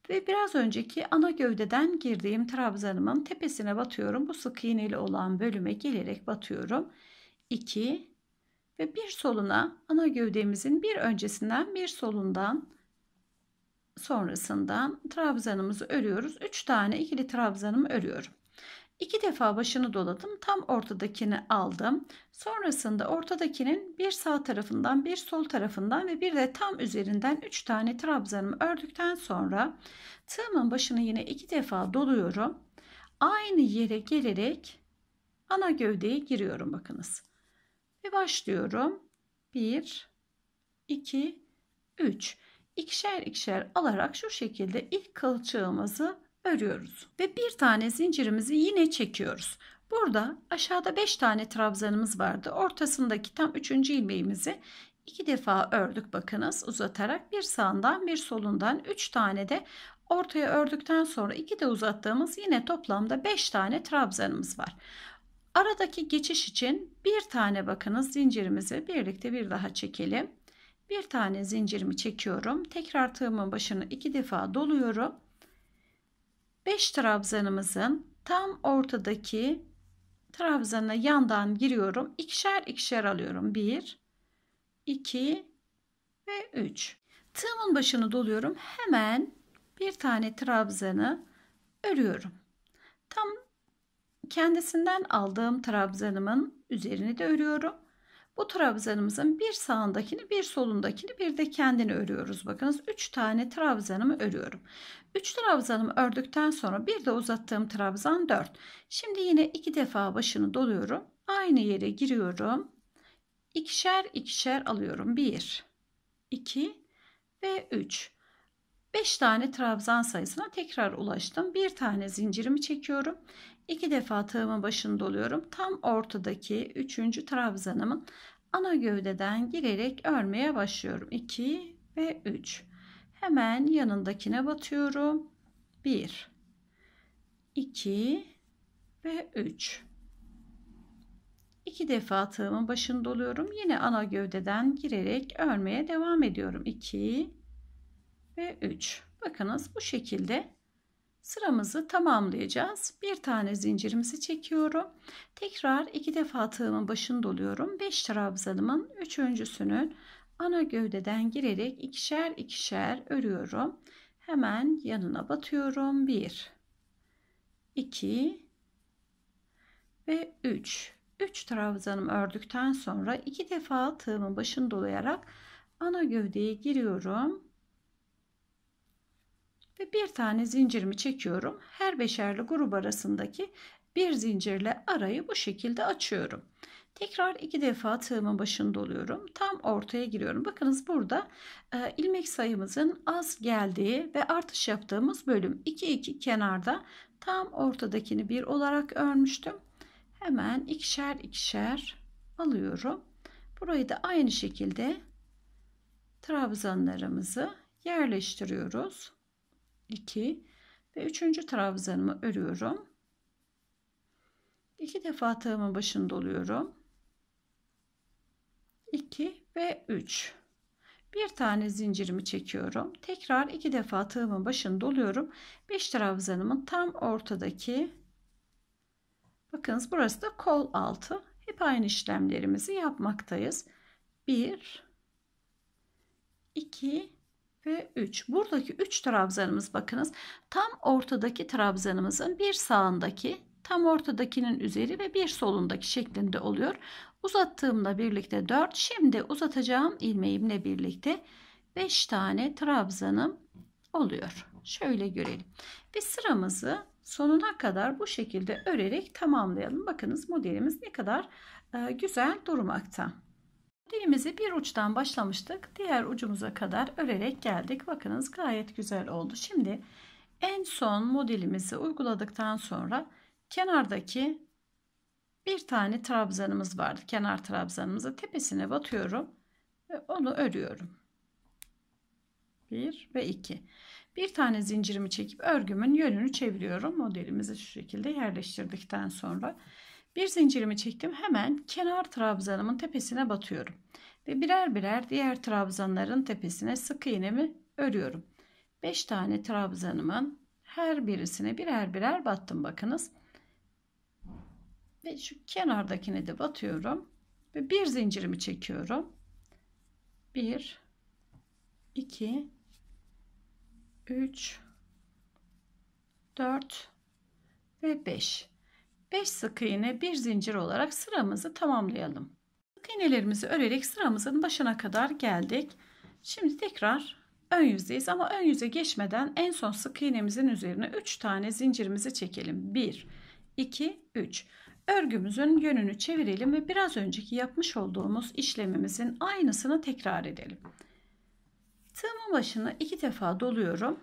Ve biraz önceki ana gövdeden girdiğim trabzanımın tepesine batıyorum. Bu sık iğneli olan bölüme gelerek batıyorum. 2 ve bir soluna ana gövdemizin bir öncesinden bir solundan sonrasında trabzanımızı örüyoruz. 3 tane ikili trabzanımı örüyorum. 2 defa başını doladım. Tam ortadakini aldım. Sonrasında ortadakinin bir sağ tarafından, bir sol tarafından ve bir de tam üzerinden 3 tane trabzanımı ördükten sonra tığımın başını yine 2 defa doluyorum. Aynı yere gelerek ana gövdeye giriyorum bakınız. Ve başlıyorum. 1 2 3 ikişer ikişer alarak şu şekilde ilk kılçığımızı örüyoruz. Ve bir tane zincirimizi yine çekiyoruz. Burada aşağıda 5 tane trabzanımız vardı. Ortasındaki tam 3. ilmeğimizi iki defa ördük bakınız uzatarak bir sağından bir solundan 3 tane de ortaya ördükten sonra 2 de uzattığımız yine toplamda 5 tane trabzanımız var. Aradaki geçiş için bir tane bakınız zincirimizi birlikte bir daha çekelim. Bir tane zincirimi çekiyorum. Tekrar tığımın başını iki defa doluyorum. 5 trabzanımızın tam ortadaki trabzana yandan giriyorum. İkişer ikişer alıyorum. 1, 2 ve 3. Tığımın başını doluyorum. Hemen bir tane trabzanı örüyorum. Tam kendisinden aldığım trabzanımın üzerini de örüyorum. Bu trabzanımızın bir sağındakini, bir solundakini, bir de kendini örüyoruz. Bakınız 3 tane trabzanımı örüyorum. 3 trabzanımı ördükten sonra bir de uzattığım trabzan 4. Şimdi yine 2 defa başını doluyorum. Aynı yere giriyorum. İkişer ikişer alıyorum. 1, 2 ve 3. 5 tane trabzan sayısına tekrar ulaştım. Bir tane zincirimi çekiyorum. İki defa tığımın başını doluyorum. Tam ortadaki üçüncü trabzanımın ana gövdeden girerek örmeye başlıyorum. 2 ve 3. Hemen yanındakine batıyorum. 1 2 ve 3. İki defa tığımın başını doluyorum. Yine ana gövdeden girerek örmeye devam ediyorum. 2 ve 3. Bakınız bu şekilde Sıramızı tamamlayacağız. Bir tane zincirimizi çekiyorum. Tekrar iki defa tığımın başını doluyorum. 5 trabzanımın üçüncüsünün ana gövdeden girerek ikişer ikişer örüyorum. Hemen yanına batıyorum. 1 2 ve 3. 3 trabzanım ördükten sonra iki defa tığımın başını dolayarak ana gövdeye giriyorum ve bir tane zincirimi çekiyorum. Her beşerli grup arasındaki bir zincirle arayı bu şekilde açıyorum. Tekrar iki defa tığımın başında doluyorum. Tam ortaya giriyorum. Bakınız burada e, ilmek sayımızın az geldiği ve artış yaptığımız bölüm. 2 2 kenarda tam ortadakini bir olarak örmüştüm. Hemen ikişer ikişer alıyorum. Burayı da aynı şekilde trabzanlarımızı yerleştiriyoruz. 2 ve 3. trabzanımı örüyorum. 2 defa tığımın başını doluyorum. 2 ve 3. Bir tane zincirimi çekiyorum. Tekrar iki defa tığımın başını doluyorum. 5 trabzanımın tam ortadaki bakınız burası da kol altı. Hep aynı işlemlerimizi yapmaktayız. 1 2 ve 3. Buradaki 3 trabzanımız bakınız tam ortadaki trabzanımızın bir sağındaki tam ortadakinin üzeri ve bir solundaki şeklinde oluyor. Uzattığımla birlikte 4. Şimdi uzatacağım ilmeğimle birlikte 5 tane trabzanım oluyor. Şöyle görelim. Ve sıramızı sonuna kadar bu şekilde örerek tamamlayalım. Bakınız modelimiz ne kadar güzel durmakta. Dilimizi bir uçtan başlamıştık. Diğer ucumuza kadar örerek geldik. Bakınız gayet güzel oldu. Şimdi en son modelimizi uyguladıktan sonra kenardaki bir tane trabzanımız vardı. Kenar trabzanımızı tepesine batıyorum ve onu örüyorum. 1 ve 2. Bir tane zincirimi çekip örgümün yönünü çeviriyorum. Modelimizi şu şekilde yerleştirdikten sonra bir zincirimi çektim hemen kenar trabzanımın tepesine batıyorum. Ve birer birer diğer trabzanların tepesine sık iğnemi örüyorum. 5 tane trabzanımın her birisine birer birer battım bakınız. Ve şu kenardakine de batıyorum. Ve bir zincirimi çekiyorum. 1 2 3 4 ve 5 5 sık iğne bir zincir olarak sıramızı tamamlayalım. Sık iğnelerimizi örerek sıramızın başına kadar geldik. Şimdi tekrar ön yüzdeyiz ama ön yüze geçmeden en son sık iğnemizin üzerine 3 tane zincirimizi çekelim. 1 2 3 Örgümüzün yönünü çevirelim ve biraz önceki yapmış olduğumuz işlemimizin aynısını tekrar edelim. Tığımın başını iki defa doluyorum.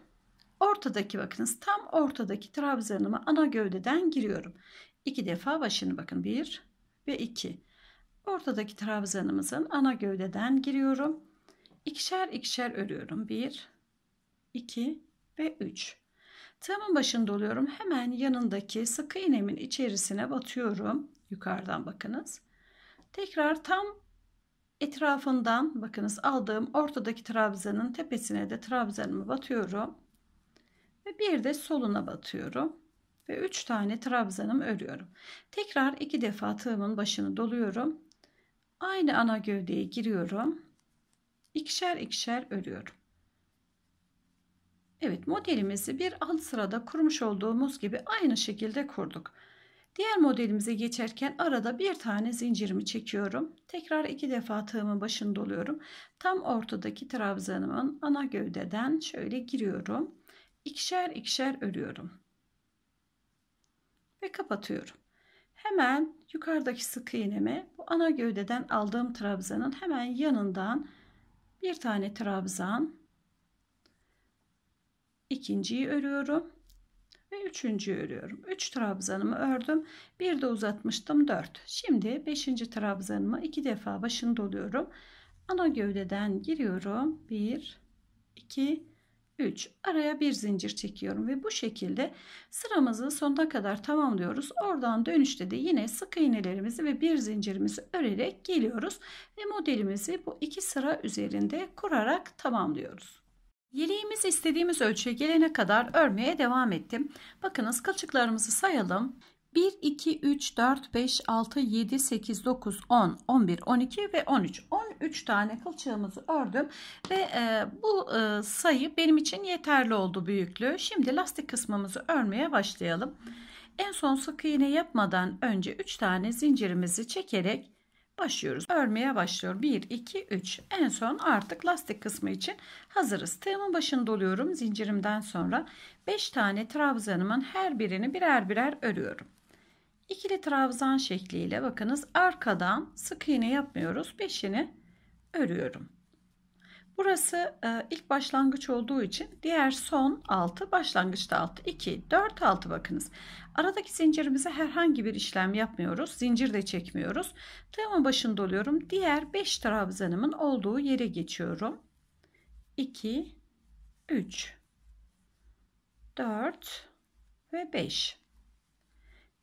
Ortadaki bakınız tam ortadaki trabzanımı ana gövdeden giriyorum. İki defa başını bakın bir ve iki. Ortadaki trabzanımızın ana gövdeden giriyorum. İkişer ikişer örüyorum. Bir, iki ve üç. Tığımın başında oluyorum. Hemen yanındaki sıkı iğnemin içerisine batıyorum. Yukarıdan bakınız. Tekrar tam etrafından bakınız aldığım ortadaki trabzanın tepesine de trabzanımı batıyorum. Ve bir de soluna batıyorum. Ve 3 tane trabzanım örüyorum. Tekrar 2 defa tığımın başını doluyorum. Aynı ana gövdeye giriyorum. İkişer ikişer örüyorum. Evet modelimizi bir alt sırada kurmuş olduğumuz gibi aynı şekilde kurduk. Diğer modelimize geçerken arada bir tane zincirimi çekiyorum. Tekrar iki defa tığımın başını doluyorum. Tam ortadaki trabzanımın ana gövdeden şöyle giriyorum ikişer ikişer örüyorum. Ve kapatıyorum. Hemen yukarıdaki sık iğnemi bu ana gövdeden aldığım trabzanın hemen yanından bir tane trabzan ikinciyi örüyorum ve üçüncüyü örüyorum. Üç trabzanımı ördüm. Bir de uzatmıştım dört. Şimdi beşinci trabzanımı iki defa başını doluyorum. Ana gövdeden giriyorum. Bir, iki, 3 araya bir zincir çekiyorum ve bu şekilde sıramızı sonuna kadar tamamlıyoruz oradan dönüşte de yine sık iğnelerimizi ve bir zincirimizi örerek geliyoruz ve modelimizi bu iki sıra üzerinde kurarak tamamlıyoruz Yeleğimiz istediğimiz ölçüye gelene kadar örmeye devam ettim. Bakınız kılçıklarımızı sayalım. 1, 2, 3, 4, 5, 6, 7, 8, 9, 10, 11, 12 ve 13. 13 tane kılçığımızı ördüm ve e, bu e, sayı benim için yeterli oldu büyüklüğü. Şimdi lastik kısmımızı örmeye başlayalım. En son sık iğne yapmadan önce 3 tane zincirimizi çekerek başlıyoruz. Örmeye başlıyor. 1, 2, 3. En son artık lastik kısmı için hazırız. Tığımın başını doluyorum zincirimden sonra. 5 tane trabzanımın her birini birer birer örüyorum ikili trabzan şekliyle bakınız arkadan sık iğne yapmıyoruz. Beşini örüyorum. Burası e, ilk başlangıç olduğu için diğer son altı başlangıçta altı iki dört altı bakınız. Aradaki zincirimize herhangi bir işlem yapmıyoruz. Zincir de çekmiyoruz. Tığımın başında oluyorum. Diğer beş trabzanımın olduğu yere geçiyorum. iki üç dört ve beş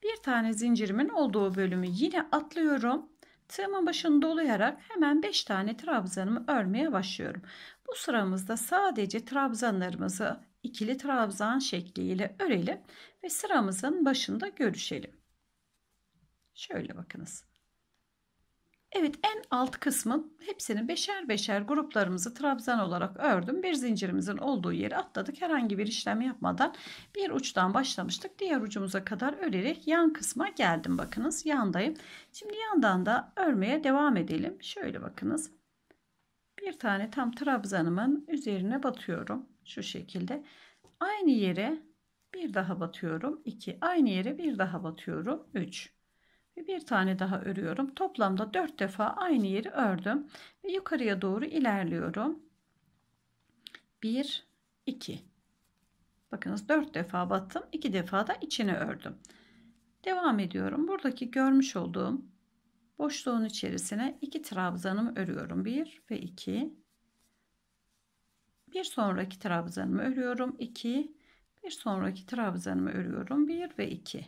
bir tane zincirimin olduğu bölümü yine atlıyorum. Tığımın başını dolayarak hemen 5 tane trabzanımı örmeye başlıyorum. Bu sıramızda sadece trabzanlarımızı ikili trabzan şekliyle örelim ve sıramızın başında görüşelim. Şöyle bakınız. Evet en alt kısmın hepsinin beşer beşer gruplarımızı trabzan olarak ördüm. Bir zincirimizin olduğu yeri atladık. Herhangi bir işlem yapmadan bir uçtan başlamıştık. Diğer ucumuza kadar örerek yan kısma geldim. Bakınız yandayım. Şimdi yandan da örmeye devam edelim. Şöyle bakınız. Bir tane tam trabzanımın üzerine batıyorum. Şu şekilde. Aynı yere bir daha batıyorum. 2. Aynı yere bir daha batıyorum. 3 ve bir tane daha örüyorum. Toplamda 4 defa aynı yeri ördüm ve yukarıya doğru ilerliyorum. 1 2 Bakınız 4 defa battım. 2 defa da içine ördüm. Devam ediyorum. Buradaki görmüş olduğum boşluğun içerisine 2 trabzanımı örüyorum. 1 ve 2. Bir sonraki trabzanımı örüyorum. 2. Bir sonraki trabzanımı örüyorum. 1 ve 2.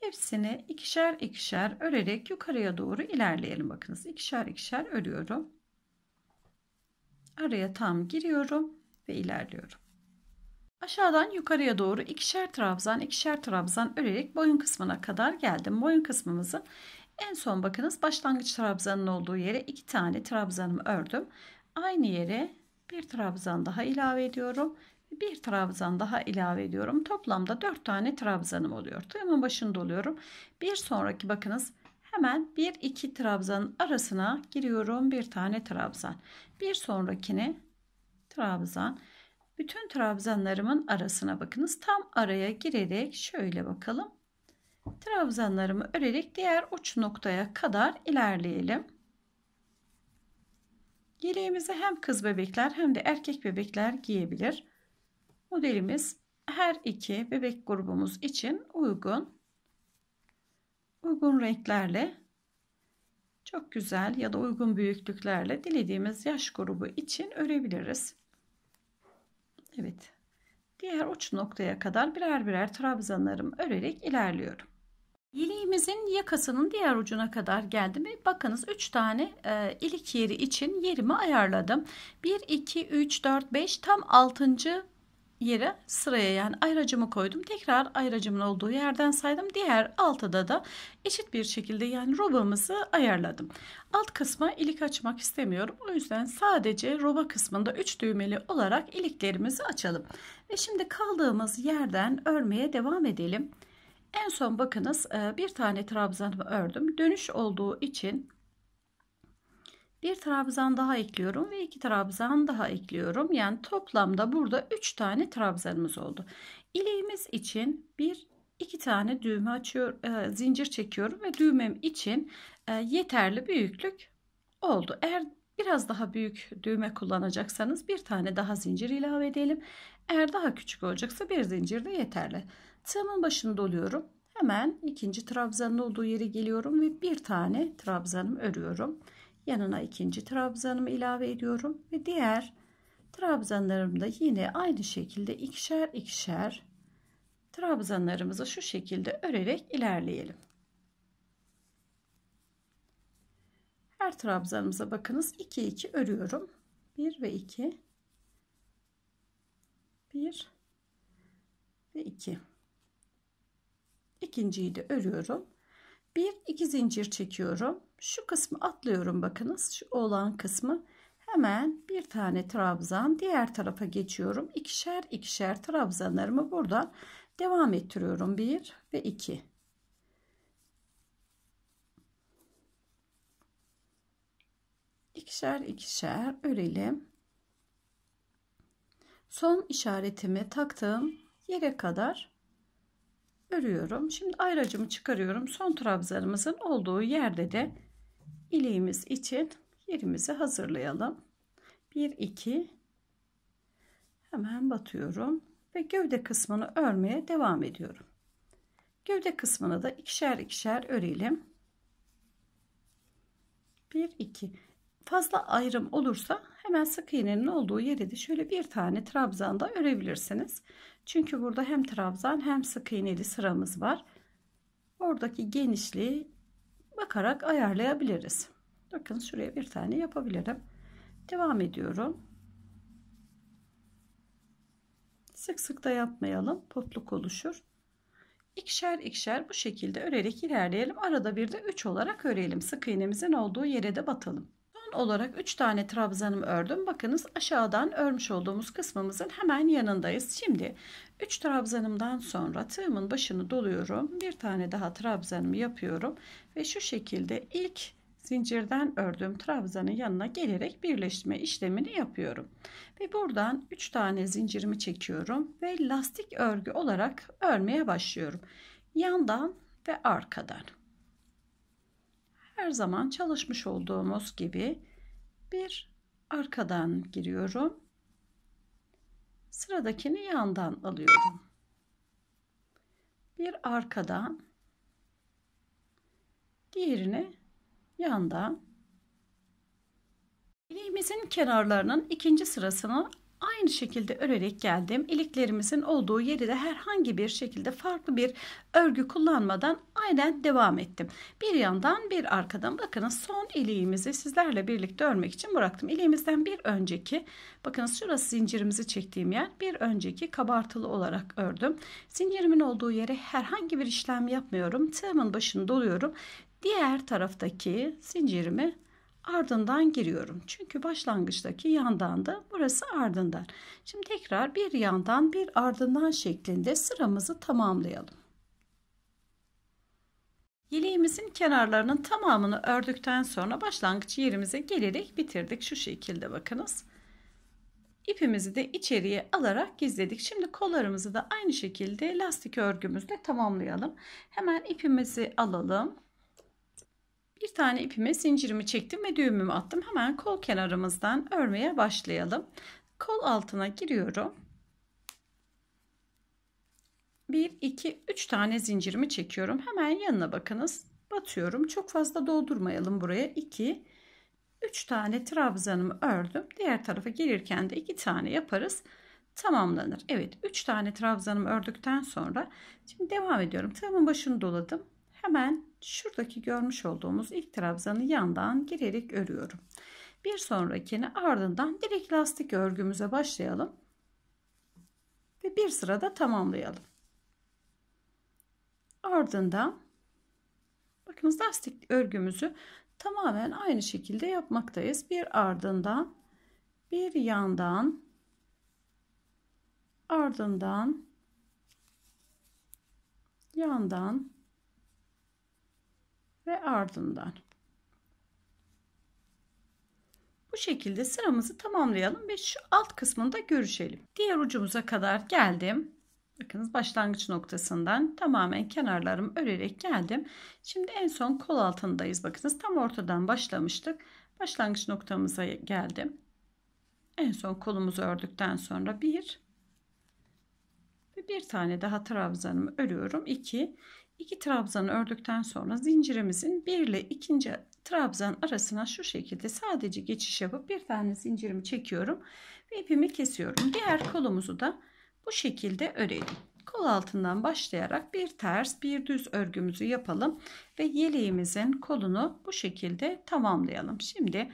Hepsini ikişer ikişer örerek yukarıya doğru ilerleyelim. Bakınız ikişer ikişer örüyorum. Araya tam giriyorum ve ilerliyorum. Aşağıdan yukarıya doğru ikişer trabzan ikişer trabzan örerek boyun kısmına kadar geldim. Boyun kısmımızın en son bakınız başlangıç trabzanın olduğu yere iki tane trabzanımı ördüm. Aynı yere bir trabzan daha ilave ediyorum bir trabzan daha ilave ediyorum. Toplamda 4 tane trabzanım oluyor. Tığımın başında oluyorum. Bir sonraki bakınız hemen 1 2 trabzanın arasına giriyorum. Bir tane trabzan. Bir sonrakini trabzan. Bütün trabzanlarımın arasına bakınız. Tam araya girerek şöyle bakalım. Trabzanlarımı örerek diğer uç noktaya kadar ilerleyelim. Yeleğimizi hem kız bebekler hem de erkek bebekler giyebilir. Modelimiz her iki bebek grubumuz için uygun. Uygun renklerle çok güzel ya da uygun büyüklüklerle dilediğimiz yaş grubu için örebiliriz. Evet. Diğer uç noktaya kadar birer birer trabzanlarımı örerek ilerliyorum. Yeleğimizin yakasının diğer ucuna kadar geldim ve bakınız 3 tane e, ilik yeri için yerimi ayarladım. 1, 2, 3, 4, 5 tam 6 yere sıraya yani ayracımı koydum. Tekrar ayracımın olduğu yerden saydım. Diğer altıda da eşit bir şekilde yani robamızı ayarladım. Alt kısma ilik açmak istemiyorum. O yüzden sadece roba kısmında 3 düğmeli olarak iliklerimizi açalım. Ve şimdi kaldığımız yerden örmeye devam edelim. En son bakınız e, bir tane trabzanımı ördüm. Dönüş olduğu için bir trabzan daha ekliyorum ve iki trabzan daha ekliyorum. Yani toplamda burada üç tane trabzanımız oldu. İleğimiz için bir iki tane düğme açıyor, e, zincir çekiyorum ve düğmem için e, yeterli büyüklük oldu. Eğer biraz daha büyük düğme kullanacaksanız bir tane daha zincir ilave edelim. Eğer daha küçük olacaksa bir zincir de yeterli. Tığımın başını doluyorum. Hemen ikinci trabzanın olduğu yere geliyorum ve bir tane trabzanım örüyorum. Yanına ikinci trabzanımı ilave ediyorum ve diğer trabzanlarımda yine aynı şekilde ikişer ikişer trabzanlarımızı şu şekilde örerek ilerleyelim. Her trabzanımıza bakınız 2 2 örüyorum. 1 ve 2 1 ve 2 ikinciyi de örüyorum. Bir iki zincir çekiyorum şu kısmı atlıyorum bakınız şu olan kısmı hemen bir tane trabzan diğer tarafa geçiyorum ikişer ikişer trabzanlarımı burada devam ettiriyorum 1 ve 2 ikişer ikişer örelim son işaretimi taktığım yere kadar örüyorum şimdi ayracımı çıkarıyorum son trabzanımızın olduğu yerde de iliğimiz için yerimizi hazırlayalım. 1 2 hemen batıyorum ve gövde kısmını örmeye devam ediyorum. Gövde kısmını da ikişer ikişer örelim. 1 2 fazla ayrım olursa hemen sık iğnenin olduğu yere de şöyle bir tane trabzan da örebilirsiniz. Çünkü burada hem trabzan hem sık iğneli sıramız var. Oradaki genişliği bakarak ayarlayabiliriz. Bakın şuraya bir tane yapabilirim. Devam ediyorum. Sık sık da yapmayalım. Potluk oluşur. İkişer ikişer bu şekilde örerek ilerleyelim. Arada bir de 3 olarak örelim. Sık iğnemizin olduğu yere de batalım. Son olarak 3 tane trabzanım ördüm. Bakınız aşağıdan örmüş olduğumuz kısmımızın hemen yanındayız. Şimdi 3 trabzanımdan sonra tığımın başını doluyorum. Bir tane daha trabzanımı yapıyorum. Ve şu şekilde ilk zincirden ördüğüm trabzanın yanına gelerek birleştirme işlemini yapıyorum. Ve buradan 3 tane zincirimi çekiyorum. Ve lastik örgü olarak örmeye başlıyorum. Yandan ve arkadan her zaman çalışmış olduğumuz gibi bir arkadan giriyorum. Sıradakini yandan alıyorum. Bir arkadan diğerini yandan. Bileğimizin kenarlarının ikinci sırasını Aynı şekilde örerek geldim. İliklerimizin olduğu yeri de herhangi bir şekilde farklı bir örgü kullanmadan aynen devam ettim. Bir yandan bir arkadan bakın son iliğimizi sizlerle birlikte örmek için bıraktım. İliğimizden bir önceki bakın şurası zincirimizi çektiğim yer bir önceki kabartılı olarak ördüm. Zincirimin olduğu yere herhangi bir işlem yapmıyorum. Tığımın başını doluyorum. Diğer taraftaki zincirimi ardından giriyorum. Çünkü başlangıçtaki yandan da burası ardından. Şimdi tekrar bir yandan bir ardından şeklinde sıramızı tamamlayalım. Yeleğimizin kenarlarının tamamını ördükten sonra başlangıç yerimize gelerek bitirdik. Şu şekilde bakınız. İpimizi de içeriye alarak gizledik. Şimdi kollarımızı da aynı şekilde lastik örgümüzle tamamlayalım. Hemen ipimizi alalım. Bir tane ipime zincirimi çektim ve düğümümü attım. Hemen kol kenarımızdan örmeye başlayalım. Kol altına giriyorum. 1, 2, 3 tane zincirimi çekiyorum. Hemen yanına bakınız. Batıyorum. Çok fazla doldurmayalım buraya. 2, 3 tane trabzanımı ördüm. Diğer tarafa gelirken de 2 tane yaparız. Tamamlanır. Evet 3 tane trabzanımı ördükten sonra şimdi devam ediyorum. Tığımın başını doladım. Hemen şuradaki görmüş olduğumuz ilk trabzanı yandan girerek örüyorum. Bir sonrakini ardından direkt lastik örgümüze başlayalım. Ve bir sırada tamamlayalım. Ardından bakınız lastik örgümüzü tamamen aynı şekilde yapmaktayız. Bir ardından bir yandan ardından yandan ve ardından. Bu şekilde sıramızı tamamlayalım ve şu alt kısmında görüşelim. Diğer ucumuza kadar geldim. Bakınız başlangıç noktasından tamamen kenarlarım örerek geldim. Şimdi en son kol altındayız. Bakınız tam ortadan başlamıştık. Başlangıç noktamıza geldim. En son kolumuzu ördükten sonra bir ve bir tane daha trabzanımı örüyorum. 2 İki trabzanı ördükten sonra zincirimizin bir ile ikinci trabzan arasına şu şekilde sadece geçiş yapıp bir tane zincirimi çekiyorum ve ipimi kesiyorum. Diğer kolumuzu da bu şekilde örelim. Kol altından başlayarak bir ters bir düz örgümüzü yapalım ve yeleğimizin kolunu bu şekilde tamamlayalım. Şimdi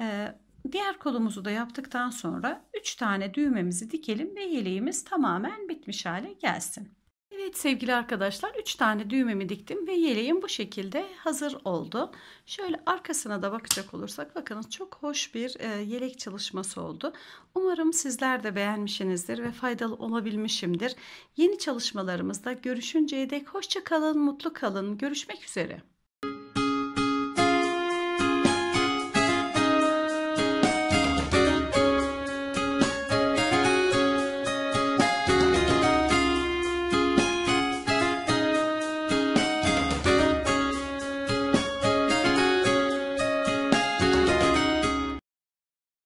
e, diğer kolumuzu da yaptıktan sonra 3 tane düğmemizi dikelim ve yeleğimiz tamamen bitmiş hale gelsin. Evet sevgili arkadaşlar 3 tane düğmemi diktim ve yeleğim bu şekilde hazır oldu. Şöyle arkasına da bakacak olursak bakınız çok hoş bir e, yelek çalışması oldu. Umarım sizler de beğenmişsinizdir ve faydalı olabilmişimdir. Yeni çalışmalarımızda görüşünceye dek hoşça kalın, mutlu kalın. Görüşmek üzere.